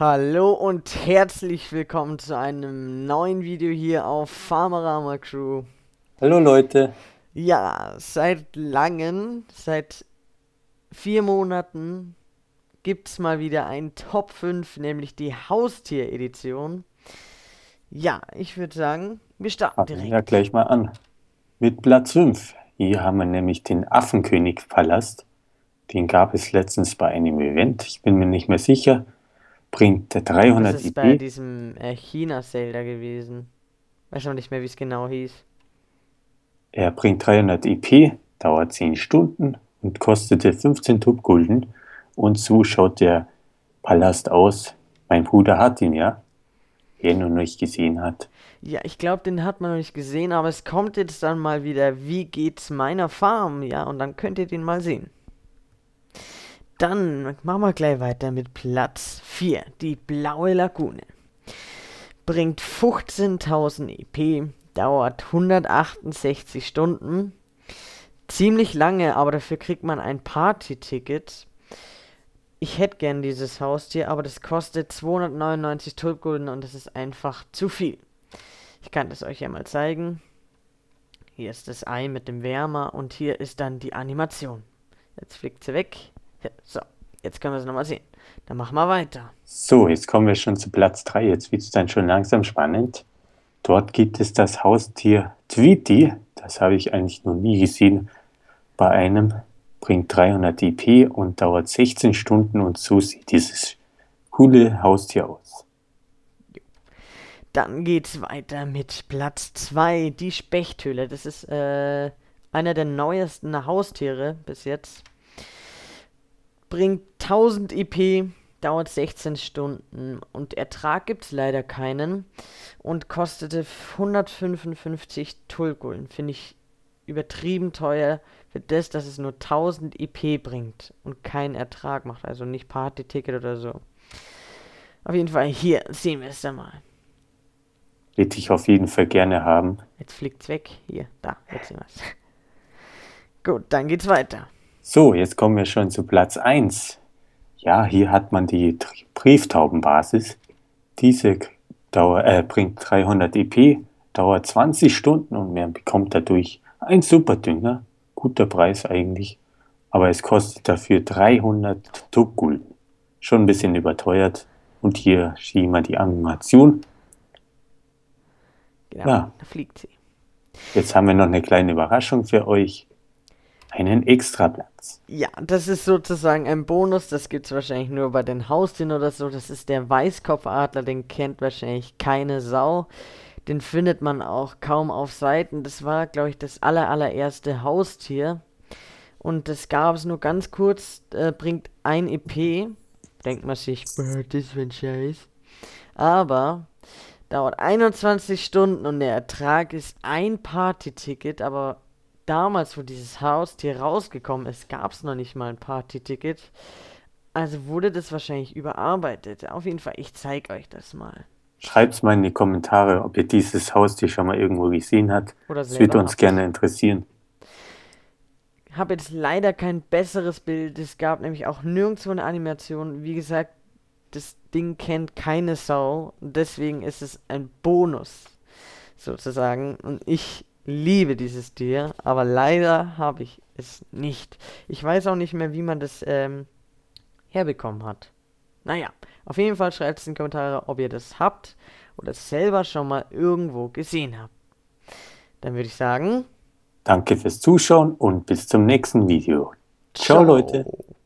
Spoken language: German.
Hallo und herzlich willkommen zu einem neuen Video hier auf Farmerama Crew. Hallo Leute. Ja, seit langem, seit vier Monaten gibt es mal wieder ein Top 5, nämlich die Haustier-Edition. Ja, ich würde sagen, wir starten Fangen direkt. Ja, gleich mal an. Mit Platz 5. Hier haben wir nämlich den Affenkönig-Palast. Den gab es letztens bei einem Event. Ich bin mir nicht mehr sicher bringt 300 Das ist EP. bei e diesem äh, China-Zelda gewesen. Weiß noch nicht mehr, wie es genau hieß. Er bringt 300 EP, dauert 10 Stunden und kostete 15 Tubgulden. Und so schaut der Palast aus. Mein Bruder hat ihn ja, wer ihn noch nicht gesehen hat. Ja, ich glaube, den hat man noch nicht gesehen, aber es kommt jetzt dann mal wieder, wie geht's meiner Farm, ja, und dann könnt ihr den mal sehen. Dann machen wir gleich weiter mit Platz 4, die Blaue Lagune. Bringt 15.000 EP, dauert 168 Stunden. Ziemlich lange, aber dafür kriegt man ein Party-Ticket. Ich hätte gern dieses Haustier, aber das kostet 299 Tulpgulden und das ist einfach zu viel. Ich kann das euch ja mal zeigen. Hier ist das Ei mit dem Wärmer und hier ist dann die Animation. Jetzt fliegt sie weg. Ja, so, jetzt können wir es nochmal sehen. Dann machen wir weiter. So, jetzt kommen wir schon zu Platz 3. Jetzt wird es dann schon langsam spannend. Dort gibt es das Haustier Tweety. Das habe ich eigentlich noch nie gesehen. Bei einem bringt 300 DP und dauert 16 Stunden und so sieht dieses coole Haustier aus. Dann geht es weiter mit Platz 2, die Spechthöhle. Das ist äh, einer der neuesten Haustiere bis jetzt bringt 1000 EP, dauert 16 Stunden und Ertrag gibt es leider keinen und kostete 155 Tulgulen. Finde ich übertrieben teuer für das, dass es nur 1000 EP bringt und keinen Ertrag macht, also nicht Party-Ticket oder so. Auf jeden Fall, hier sehen wir es dann mal. Hätte ich auf jeden Fall gerne haben. Jetzt fliegt's weg. Hier, da, jetzt sehen wir es. Gut, dann geht's weiter. So, jetzt kommen wir schon zu Platz 1. Ja, hier hat man die Brieftaubenbasis. Diese Dauer, äh, bringt 300 EP, dauert 20 Stunden und man bekommt dadurch ein Superdünger. Guter Preis eigentlich, aber es kostet dafür 300 Tubgulden. Schon ein bisschen überteuert. Und hier schieben wir die Animation. Genau, ja. da fliegt sie. Jetzt haben wir noch eine kleine Überraschung für euch einen Extraplatz. Ja, das ist sozusagen ein Bonus, das gibt es wahrscheinlich nur bei den Haustieren oder so. Das ist der Weißkopfadler, den kennt wahrscheinlich keine Sau. Den findet man auch kaum auf Seiten. Das war, glaube ich, das aller, allererste Haustier. Und das gab es nur ganz kurz, äh, bringt ein EP. Denkt man sich, das ist ein Scheiß. Aber dauert 21 Stunden und der Ertrag ist ein Partyticket, aber damals, wo dieses Haustier rausgekommen ist, gab es noch nicht mal ein Partyticket. Also wurde das wahrscheinlich überarbeitet. Auf jeden Fall, ich zeige euch das mal. Schreibt es mal in die Kommentare, ob ihr dieses Haustier schon mal irgendwo gesehen habt. Oder das würde uns gerne interessieren. Ich habe jetzt leider kein besseres Bild. Es gab nämlich auch nirgendwo eine Animation. Wie gesagt, das Ding kennt keine Sau. Deswegen ist es ein Bonus sozusagen. Und ich liebe dieses Tier, aber leider habe ich es nicht. Ich weiß auch nicht mehr, wie man das ähm, herbekommen hat. Naja, auf jeden Fall schreibt es in die Kommentare, ob ihr das habt oder selber schon mal irgendwo gesehen habt. Dann würde ich sagen... Danke fürs Zuschauen und bis zum nächsten Video. Ciao. Ciao. Leute!